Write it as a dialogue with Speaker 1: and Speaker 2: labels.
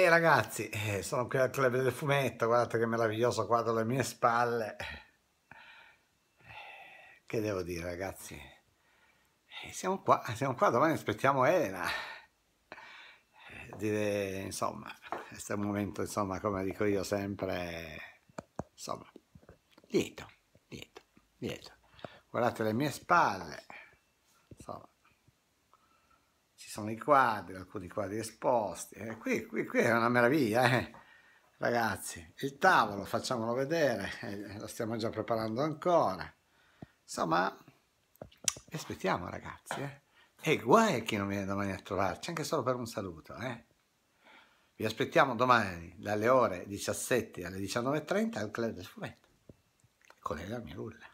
Speaker 1: E eh, ragazzi, eh, sono qui al club del fumetto, guardate che meraviglioso quadro alle mie spalle. Eh, che devo dire ragazzi? Siamo qua, siamo qua, domani aspettiamo Elena. Dire, insomma, questo è un momento, insomma, come dico io sempre, insomma, lieto, lieto, lieto. Guardate le mie spalle sono i quadri, alcuni quadri esposti, eh, qui, qui, qui, è una meraviglia, eh. ragazzi, il tavolo facciamolo vedere, eh, lo stiamo già preparando ancora, insomma, aspettiamo ragazzi, eh. e guai a chi non viene domani a trovarci, anche solo per un saluto, Eh. vi aspettiamo domani dalle ore 17 alle 19.30 al Club del Fumetto, con Elena Mirulla.